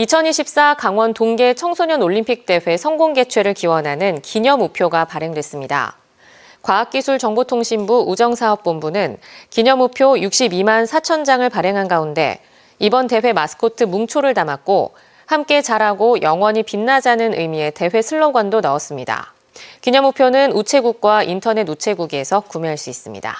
2024 강원 동계 청소년 올림픽 대회 성공 개최를 기원하는 기념 우표가 발행됐습니다. 과학기술정보통신부 우정사업본부는 기념 우표 62만 4천 장을 발행한 가운데 이번 대회 마스코트 뭉초를 담았고 함께 자라고 영원히 빛나자는 의미의 대회 슬로건도 넣었습니다. 기념 우표는 우체국과 인터넷 우체국에서 구매할 수 있습니다.